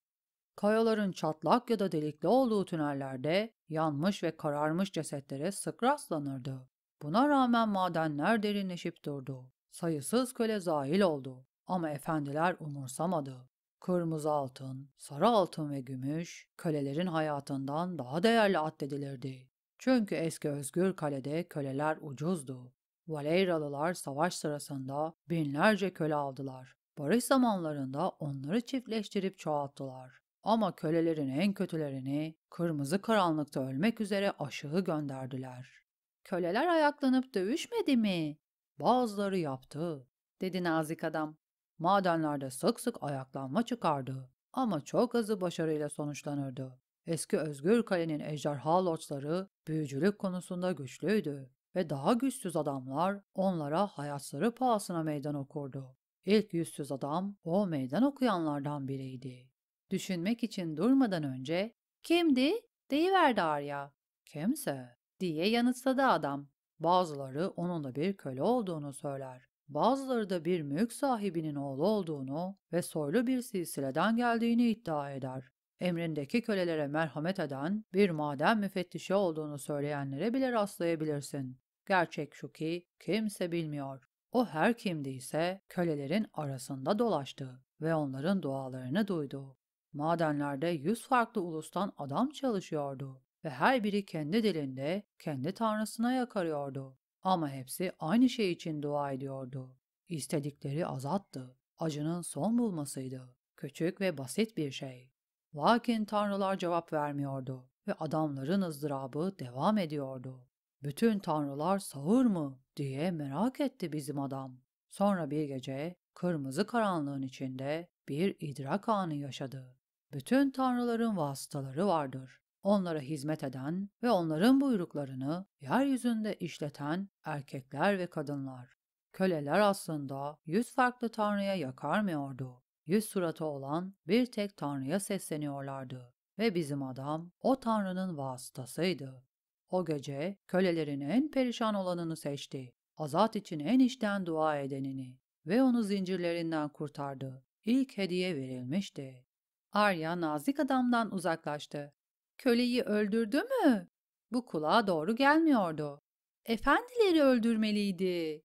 S1: Kayaların çatlak ya da delikli olduğu tünellerde yanmış ve kararmış cesetlere sık rastlanırdı. Buna rağmen madenler derinleşip durdu sayısız köle zahil oldu. Ama efendiler umursamadı. Kırmızı altın, sarı altın ve gümüş kölelerin hayatından daha değerli addedilirdi. Çünkü eski özgür kalede köleler ucuzdu. Valeyralılar savaş sırasında binlerce köle aldılar. Barış zamanlarında onları çiftleştirip çoğalttılar. Ama kölelerin en kötülerini kırmızı karanlıkta ölmek üzere aşığı gönderdiler. Köleler ayaklanıp dövüşmedi mi? Bazıları yaptı, dedi nazik adam. Madenlerde sık sık ayaklanma çıkardı ama çok azı başarıyla sonuçlanırdı. Eski Özgür Kale'nin ejderha lordları büyücülük konusunda güçlüydü ve daha güçsüz adamlar onlara hayatları pahasına meydan okurdu. İlk yüzsüz adam o meydan okuyanlardan biriydi. Düşünmek için durmadan önce ''Kimdi?'' deyiverdi Arya. ''Kimse?'' diye yanıtladı adam. Bazıları onun da bir köle olduğunu söyler. Bazıları da bir mülk sahibinin oğlu olduğunu ve soylu bir silsileden geldiğini iddia eder. Emrindeki kölelere merhamet eden bir maden müfettişi olduğunu söyleyenlere bile rastlayabilirsin. Gerçek şu ki kimse bilmiyor. O her kimdiyse kölelerin arasında dolaştı ve onların dualarını duydu. Madenlerde yüz farklı ulustan adam çalışıyordu ve her biri kendi dilinde kendi tanrısına yakarıyordu. Ama hepsi aynı şey için dua ediyordu. İstedikleri azattı. Acının son bulmasıydı. Küçük ve basit bir şey. Lakin tanrılar cevap vermiyordu ve adamların ızdırabı devam ediyordu. Bütün tanrılar sağır mı diye merak etti bizim adam. Sonra bir gece kırmızı karanlığın içinde bir idrak anı yaşadı. Bütün tanrıların vasıtaları vardır onlara hizmet eden ve onların buyruklarını yeryüzünde işleten erkekler ve kadınlar. Köleler aslında yüz farklı tanrıya yakarmıyordu. Yüz suratı olan bir tek tanrıya sesleniyorlardı ve bizim adam o tanrının vasıtasıydı. O gece kölelerin en perişan olanını seçti. Azat için en içten dua edenini ve onu zincirlerinden kurtardı. İlk hediye verilmişti. Arya nazik adamdan uzaklaştı Köleyi öldürdü mü? Bu kulağa doğru gelmiyordu. Efendileri öldürmeliydi.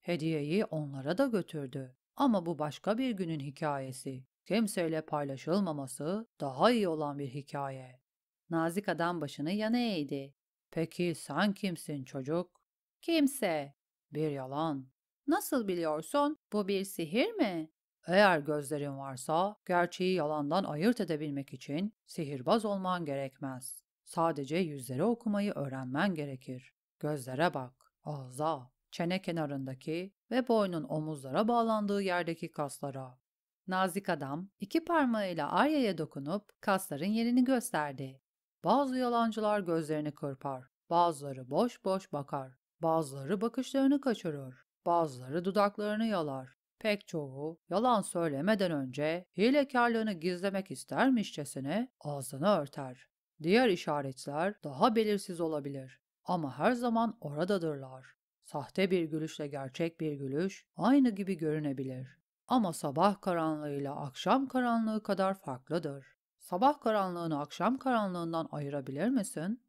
S1: Hediyeyi onlara da götürdü. Ama bu başka bir günün hikayesi. Kimseyle paylaşılmaması daha iyi olan bir hikaye. Nazik adam başını yana eğdi. Peki sen kimsin çocuk? Kimse. Bir yalan. Nasıl biliyorsun? Bu bir sihir mi? Eğer gözlerin varsa gerçeği yalandan ayırt edebilmek için sihirbaz olman gerekmez. Sadece yüzleri okumayı öğrenmen gerekir. Gözlere bak, ağza, çene kenarındaki ve boynun omuzlara bağlandığı yerdeki kaslara. Nazik adam iki parmağıyla aryaya dokunup kasların yerini gösterdi. Bazı yalancılar gözlerini kırpar, bazıları boş boş bakar, bazıları bakışlarını kaçırır, bazıları dudaklarını yalar, Pek çoğu yalan söylemeden önce hilekarlığını gizlemek istermişçesine ağzını örter. Diğer işaretler daha belirsiz olabilir ama her zaman oradadırlar. Sahte bir gülüşle gerçek bir gülüş aynı gibi görünebilir ama sabah karanlığıyla akşam karanlığı kadar farklıdır. Sabah karanlığını akşam karanlığından ayırabilir misin?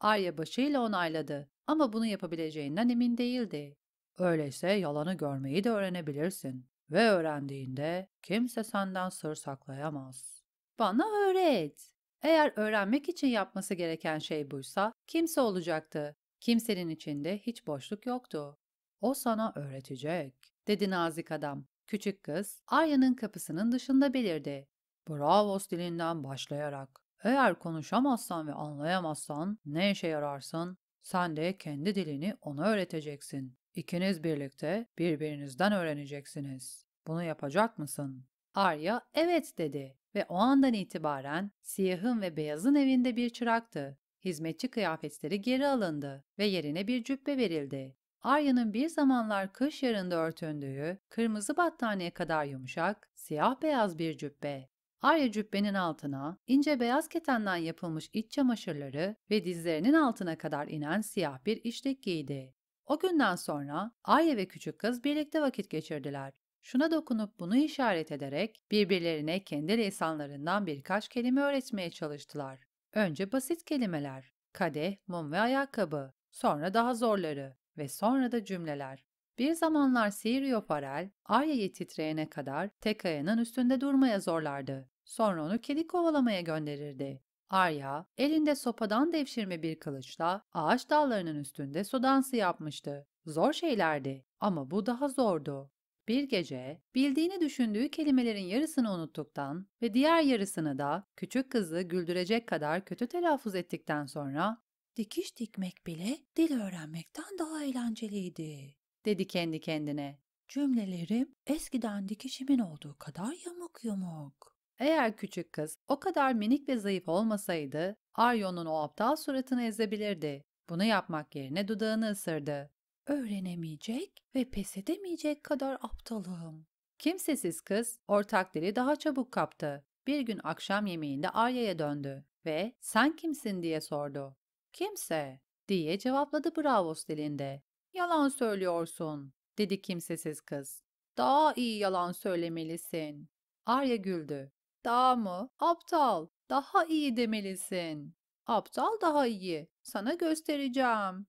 S1: Arya başıyla onayladı ama bunu yapabileceğinden emin değildi. Öyleyse yalanı görmeyi de öğrenebilirsin ve öğrendiğinde kimse senden sır saklayamaz. Bana öğret. Eğer öğrenmek için yapması gereken şey buysa kimse olacaktı. Kimsenin içinde hiç boşluk yoktu. O sana öğretecek, dedi nazik adam. Küçük kız, Arya'nın kapısının dışında belirdi. Bravos dilinden başlayarak. Eğer konuşamazsan ve anlayamazsan ne işe yararsın? Sen de kendi dilini ona öğreteceksin. İkiniz birlikte birbirinizden öğreneceksiniz. Bunu yapacak mısın? Arya evet dedi ve o andan itibaren siyahın ve beyazın evinde bir çıraktı. Hizmetçi kıyafetleri geri alındı ve yerine bir cübbe verildi. Arya'nın bir zamanlar kış yarında örtündüğü kırmızı battaniye kadar yumuşak, siyah beyaz bir cübbe. Arya cübbenin altına ince beyaz ketenden yapılmış iç çamaşırları ve dizlerinin altına kadar inen siyah bir işlek giydi. O günden sonra Arya ve küçük kız birlikte vakit geçirdiler. Şuna dokunup bunu işaret ederek birbirlerine kendi lisanlarından birkaç kelime öğretmeye çalıştılar. Önce basit kelimeler, kadeh, mum ve ayakkabı, sonra daha zorları ve sonra da cümleler. Bir zamanlar Sirio Farel, Arya'yı titreyene kadar tek üstünde durmaya zorlardı. Sonra onu kedi kovalamaya gönderirdi. Arya, elinde sopadan devşirme bir kılıçla ağaç dallarının üstünde su dansı yapmıştı. Zor şeylerdi ama bu daha zordu. Bir gece bildiğini düşündüğü kelimelerin yarısını unuttuktan ve diğer yarısını da küçük kızı güldürecek kadar kötü telaffuz ettikten sonra dikiş dikmek bile dil öğrenmekten daha eğlenceliydi dedi kendi kendine. Cümlelerim eskiden dikişimin olduğu kadar yamuk yumuk. Eğer küçük kız o kadar minik ve zayıf olmasaydı, Aryon'un o aptal suratını ezebilirdi. Bunu yapmak yerine dudağını ısırdı. Öğrenemeyecek ve pes edemeyecek kadar aptalım. Kimsesiz kız ortak dili daha çabuk kaptı. Bir gün akşam yemeğinde Arya'ya döndü ve sen kimsin diye sordu. Kimse diye cevapladı Bravos dilinde. Yalan söylüyorsun dedi kimsesiz kız. Daha iyi yalan söylemelisin. Arya güldü. Daha mı? Aptal. Daha iyi demelisin. Aptal daha iyi. Sana göstereceğim.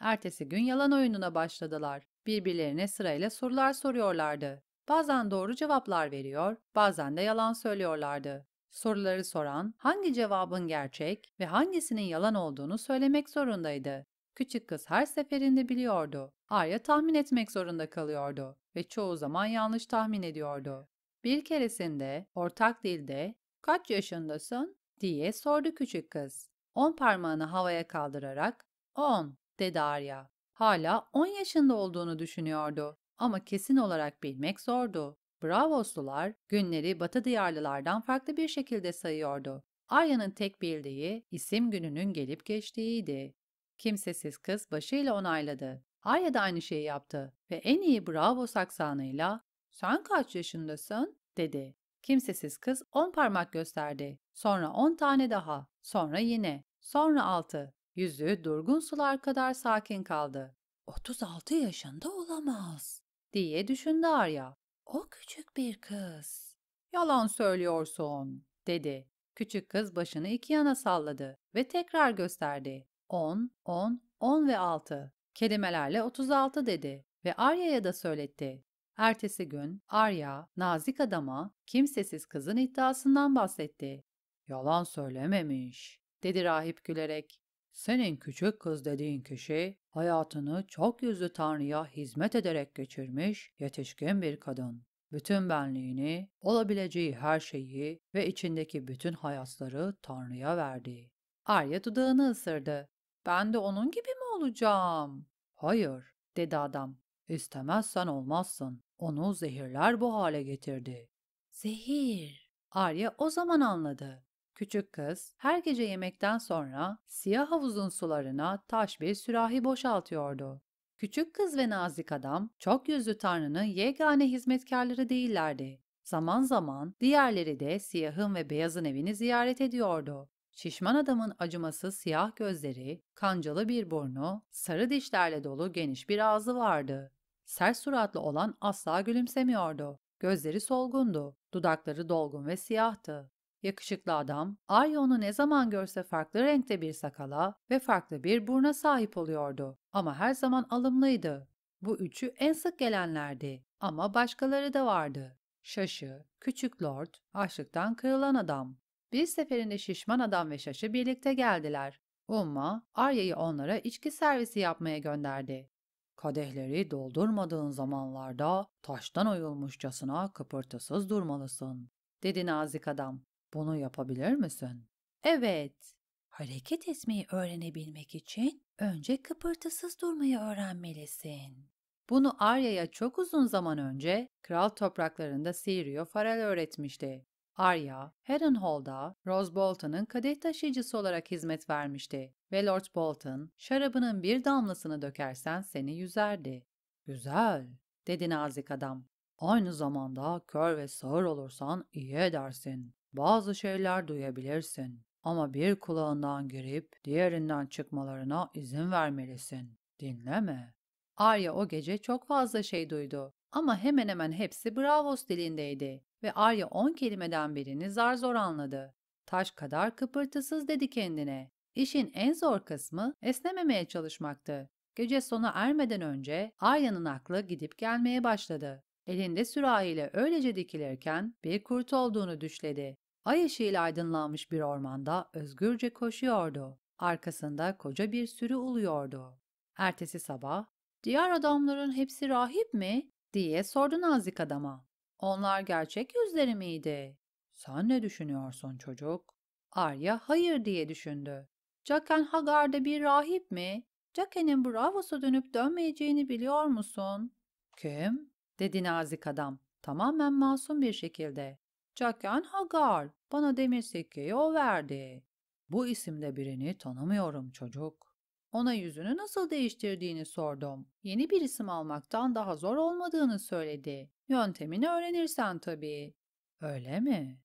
S1: Ertesi gün yalan oyununa başladılar. Birbirlerine sırayla sorular soruyorlardı. Bazen doğru cevaplar veriyor, bazen de yalan söylüyorlardı. Soruları soran hangi cevabın gerçek ve hangisinin yalan olduğunu söylemek zorundaydı. Küçük kız her seferinde biliyordu. Arya tahmin etmek zorunda kalıyordu ve çoğu zaman yanlış tahmin ediyordu. Bir keresinde ortak dilde kaç yaşındasın diye sordu küçük kız. On parmağını havaya kaldırarak on dedi Arya. Hala on yaşında olduğunu düşünüyordu ama kesin olarak bilmek zordu. Bravoslular günleri Batı diyarlılardan farklı bir şekilde sayıyordu. Arya'nın tek bildiği isim gününün gelip geçtiğiydi. Kimsesiz kız başıyla onayladı. Arya da aynı şeyi yaptı ve en iyi Bravo saksanıyla sen kaç yaşındasın? dedi. Kimsesiz kız on parmak gösterdi. Sonra on tane daha. Sonra yine. Sonra altı. Yüzü durgun sular kadar sakin kaldı. 36 yaşında olamaz diye düşündü Arya. O küçük bir kız. Yalan söylüyorsun dedi. Küçük kız başını iki yana salladı ve tekrar gösterdi. 10, 10, 10 ve 6. Kelimelerle 36 dedi ve Arya'ya da söyletti. Ertesi gün Arya, nazik adama kimsesiz kızın iddiasından bahsetti. Yalan söylememiş, dedi rahip gülerek. Senin küçük kız dediğin kişi hayatını çok yüzlü Tanrı'ya hizmet ederek geçirmiş yetişkin bir kadın. Bütün benliğini, olabileceği her şeyi ve içindeki bütün hayatları Tanrı'ya verdi. Arya dudağını ısırdı. Ben de onun gibi mi olacağım? Hayır, dedi adam. İstemezsen olmazsın. Onu zehirler bu hale getirdi. Zehir. Arya o zaman anladı. Küçük kız her gece yemekten sonra siyah havuzun sularına taş bir sürahi boşaltıyordu. Küçük kız ve nazik adam çok yüzlü Tanrı'nın yegane hizmetkarları değillerdi. Zaman zaman diğerleri de siyahın ve beyazın evini ziyaret ediyordu. Şişman adamın acımasız siyah gözleri, kancalı bir burnu, sarı dişlerle dolu geniş bir ağzı vardı. Sert suratlı olan asla gülümsemiyordu. Gözleri solgundu, dudakları dolgun ve siyahtı. Yakışıklı adam, Aryon'u ne zaman görse farklı renkte bir sakala ve farklı bir burna sahip oluyordu ama her zaman alımlıydı. Bu üçü en sık gelenlerdi ama başkaları da vardı. Şaşı, Küçük Lord, açlıktan kırılan adam. Bir seferinde şişman adam ve şaşı birlikte geldiler. Umma, Arya'yı onlara içki servisi yapmaya gönderdi. Kadehleri doldurmadığın zamanlarda taştan oyulmuşçasına kıpırtısız durmalısın, dedi nazik adam. Bunu yapabilir misin? Evet. Hareket etmeyi öğrenebilmek için önce kıpırtısız durmayı öğrenmelisin. Bunu Arya'ya çok uzun zaman önce kral topraklarında Sirio Farel öğretmişti. Arya, Harrenhal'da Rose Bolton'ın kadeh taşıyıcısı olarak hizmet vermişti. Ve Lord Bolton, şarabının bir damlasını dökersen seni yüzerdi. Güzel, dedi nazik adam. Aynı zamanda kör ve sağır olursan iyi edersin. Bazı şeyler duyabilirsin. Ama bir kulağından girip diğerinden çıkmalarına izin vermelisin. Dinleme. Arya o gece çok fazla şey duydu ama hemen hemen hepsi Bravos dilindeydi ve Arya on kelimeden birini zar zor anladı. Taş kadar kıpırtısız dedi kendine. İşin en zor kısmı esnememeye çalışmaktı. Gece sona ermeden önce Arya'nın aklı gidip gelmeye başladı. Elinde sürahiyle öylece dikilirken bir kurt olduğunu düşledi. Ay ışığıyla aydınlanmış bir ormanda özgürce koşuyordu. Arkasında koca bir sürü uluyordu. Ertesi sabah, ''Diğer adamların hepsi rahip mi?'' diye sordu nazik adama. ''Onlar gerçek yüzleri miydi?'' ''Sen ne düşünüyorsun çocuk?'' Arya hayır diye düşündü. Jacken Hagar'da bir rahip mi? Jacken'in Bravos'a dönüp dönmeyeceğini biliyor musun? Kim? dedi nazik adam tamamen masum bir şekilde. Jacken Hagar bana demir sikkeyi o verdi. Bu isimde birini tanımıyorum çocuk. Ona yüzünü nasıl değiştirdiğini sordum. Yeni bir isim almaktan daha zor olmadığını söyledi. Yöntemini öğrenirsen tabii. Öyle mi?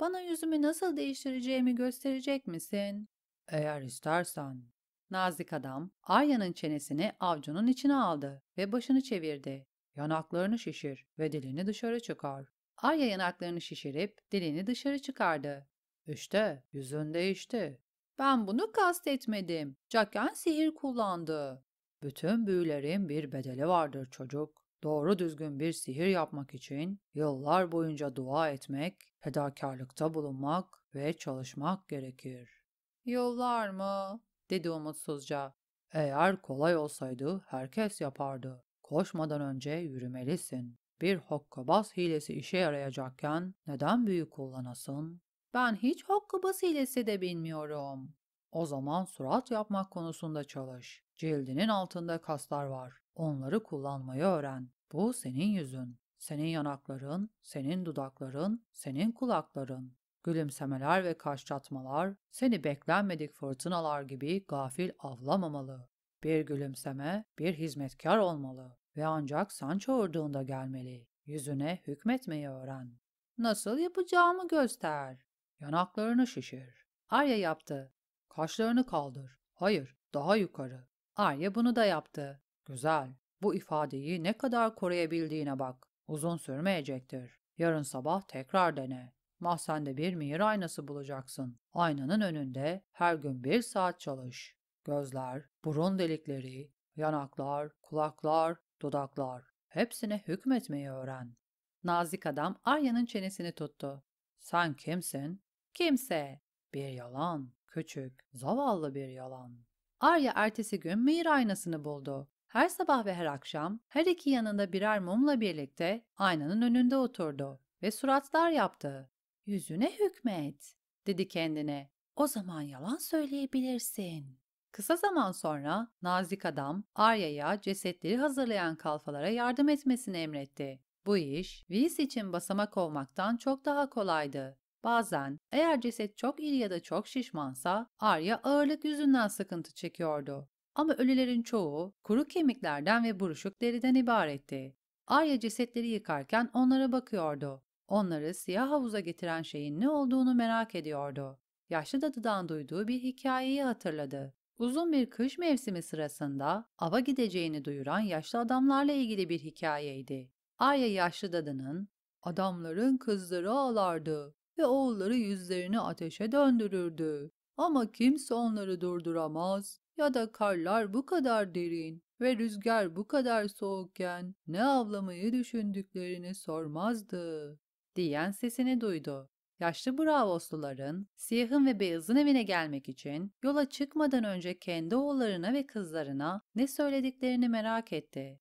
S1: Bana yüzümü nasıl değiştireceğimi gösterecek misin? Eğer istersen. Nazik adam Arya'nın çenesini avcunun içine aldı ve başını çevirdi. Yanaklarını şişir ve dilini dışarı çıkar. Arya yanaklarını şişirip dilini dışarı çıkardı. İşte yüzün değişti. Ben bunu kastetmedim. Jacken sihir kullandı. Bütün büyülerin bir bedeli vardır çocuk. Doğru düzgün bir sihir yapmak için yıllar boyunca dua etmek, fedakarlıkta bulunmak ve çalışmak gerekir. Yollar mı? dedi umutsuzca. Eğer kolay olsaydı herkes yapardı. Koşmadan önce yürümelisin. Bir hokkabaz hilesi işe yarayacakken neden büyük kullanasın? Ben hiç hokkabaz hilesi de bilmiyorum. O zaman surat yapmak konusunda çalış. Cildinin altında kaslar var. Onları kullanmayı öğren. Bu senin yüzün, senin yanakların, senin dudakların, senin kulakların. Gülümsemeler ve kaş çatmalar seni beklenmedik fırtınalar gibi gafil avlamamalı. Bir gülümseme bir hizmetkar olmalı ve ancak sen çağırdığında gelmeli. Yüzüne hükmetmeyi öğren. Nasıl yapacağımı göster. Yanaklarını şişir. Arya yaptı. Kaşlarını kaldır. Hayır, daha yukarı. Arya bunu da yaptı. Güzel. Bu ifadeyi ne kadar koruyabildiğine bak. Uzun sürmeyecektir. Yarın sabah tekrar dene mahzende bir mihir aynası bulacaksın. Aynanın önünde her gün bir saat çalış. Gözler, burun delikleri, yanaklar, kulaklar, dudaklar. Hepsine hükmetmeyi öğren. Nazik adam Arya'nın çenesini tuttu. Sen kimsin? Kimse. Bir yalan. Küçük, zavallı bir yalan. Arya ertesi gün mihir aynasını buldu. Her sabah ve her akşam her iki yanında birer mumla birlikte aynanın önünde oturdu ve suratlar yaptı. Yüzüne hükmet, dedi kendine. O zaman yalan söyleyebilirsin. Kısa zaman sonra nazik adam Arya'ya cesetleri hazırlayan kalfalara yardım etmesini emretti. Bu iş Willis için basamak olmaktan çok daha kolaydı. Bazen eğer ceset çok iri ya da çok şişmansa Arya ağırlık yüzünden sıkıntı çekiyordu. Ama ölülerin çoğu kuru kemiklerden ve buruşuk deriden ibaretti. Arya cesetleri yıkarken onlara bakıyordu. Onları siyah havuza getiren şeyin ne olduğunu merak ediyordu. Yaşlı dadıdan duyduğu bir hikayeyi hatırladı. Uzun bir kış mevsimi sırasında ava gideceğini duyuran yaşlı adamlarla ilgili bir hikayeydi. Arya yaşlı dadının, adamların kızları ağlardı ve oğulları yüzlerini ateşe döndürürdü. Ama kimse onları durduramaz ya da karlar bu kadar derin ve rüzgar bu kadar soğukken ne avlamayı düşündüklerini sormazdı diyen sesini duydu. Yaşlı Bravosluların, siyahın ve beyazın evine gelmek için yola çıkmadan önce kendi oğullarına ve kızlarına ne söylediklerini merak etti.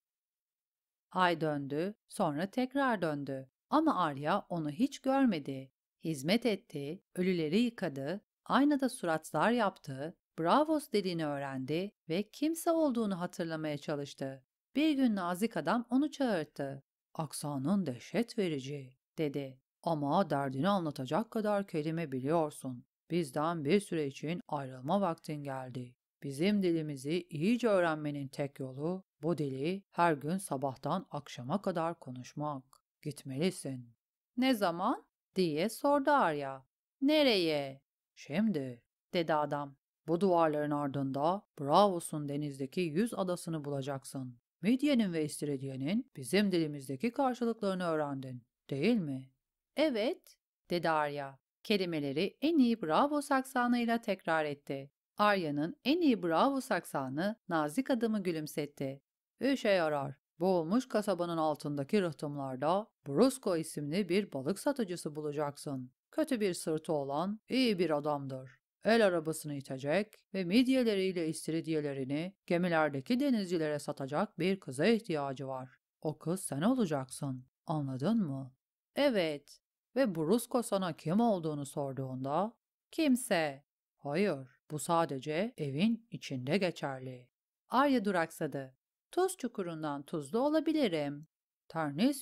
S1: Ay döndü, sonra tekrar döndü. Ama Arya onu hiç görmedi. Hizmet etti, ölüleri yıkadı, aynada suratlar yaptı, Bravos dediğini öğrendi ve kimse olduğunu hatırlamaya çalıştı. Bir gün nazik adam onu çağırdı. Aksanın dehşet verici dedi. Ama derdini anlatacak kadar kelime biliyorsun. Bizden bir süre için ayrılma vaktin geldi. Bizim dilimizi iyice öğrenmenin tek yolu bu dili her gün sabahtan akşama kadar konuşmak. Gitmelisin. Ne zaman? diye sordu Arya. Nereye? Şimdi, dedi adam. Bu duvarların ardında Bravos'un denizdeki yüz adasını bulacaksın. Midye'nin ve İstiridye'nin bizim dilimizdeki karşılıklarını öğrendin. Değil mi? Evet, dedi Arya. Kelimeleri en iyi bravo saksanıyla tekrar etti. Arya'nın en iyi bravo saksanı nazik adımı gülümsetti. İşe yarar. Boğulmuş kasabanın altındaki rıhtımlarda Brusco isimli bir balık satıcısı bulacaksın. Kötü bir sırtı olan iyi bir adamdır. El arabasını itecek ve midyeleriyle istiridyelerini gemilerdeki denizcilere satacak bir kıza ihtiyacı var. O kız sen olacaksın. Anladın mı? Evet. Ve Brusco sana kim olduğunu sorduğunda kimse. Hayır, bu sadece evin içinde geçerli. Arya duraksadı. Tuz çukurundan tuzlu olabilirim.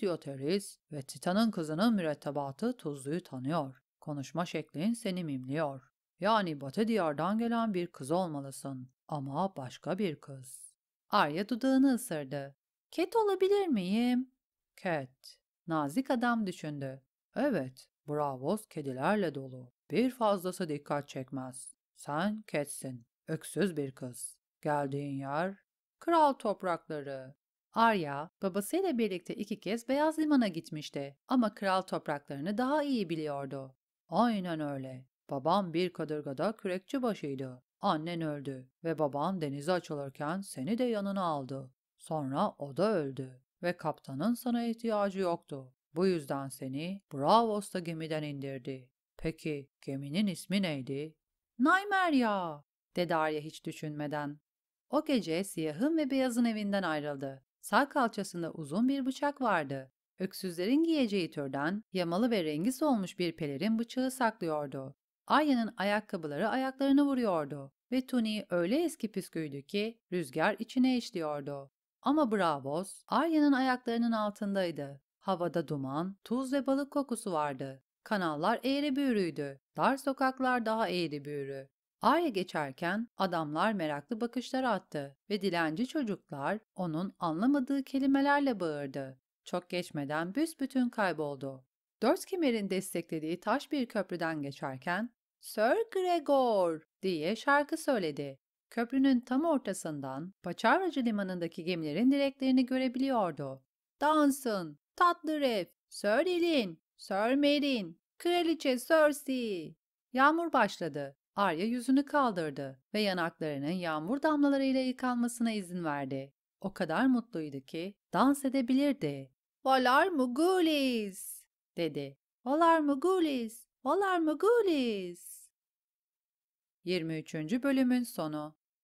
S1: Yoteris ve Titan'ın kızının mürettebatı tuzluyu tanıyor. Konuşma şeklin seni mimliyor. Yani Batı diyardan gelen bir kız olmalısın ama başka bir kız. Arya dudağını ısırdı. Ket olabilir miyim? Cat. Nazik adam düşündü. Evet, Bravos kedilerle dolu. Bir fazlası dikkat çekmez. Sen Cat'sin. Öksüz bir kız. Geldiğin yer kral toprakları. Arya, babasıyla birlikte iki kez Beyaz Liman'a gitmişti ama kral topraklarını daha iyi biliyordu. Aynen öyle. Babam bir kadırgada kürekçi başıydı. Annen öldü ve baban denize açılırken seni de yanına aldı. Sonra o da öldü ve kaptanın sana ihtiyacı yoktu. Bu yüzden seni Bravos'ta gemiden indirdi. Peki geminin ismi neydi? Naymer ya, dedi Arya hiç düşünmeden. O gece siyahın ve beyazın evinden ayrıldı. Sağ kalçasında uzun bir bıçak vardı. Öksüzlerin giyeceği türden yamalı ve rengi solmuş bir pelerin bıçağı saklıyordu. Arya'nın ayakkabıları ayaklarını vuruyordu ve tuniği öyle eski püsküydü ki rüzgar içine işliyordu. Ama Bravos, Arya'nın ayaklarının altındaydı. Havada duman, tuz ve balık kokusu vardı. Kanallar eğri büğrüydü. Dar sokaklar daha eğri büğrü. Arya geçerken adamlar meraklı bakışlar attı ve dilenci çocuklar onun anlamadığı kelimelerle bağırdı. Çok geçmeden büsbütün kayboldu. Dört kemerin desteklediği taş bir köprüden geçerken ''Sir Gregor'' diye şarkı söyledi Köprünün tam ortasından Paçavracı Limanı'ndaki gemilerin direklerini görebiliyordu. Dansın, tatlı ref, Sir Elin, Sir Merin, Kraliçe Cersei. Yağmur başladı. Arya yüzünü kaldırdı ve yanaklarının yağmur damlalarıyla yıkanmasına izin verdi. O kadar mutluydu ki dans edebilirdi. Valar Mugulis dedi. Valar Mugulis, Valar Mugulis. 23. bölümün sonu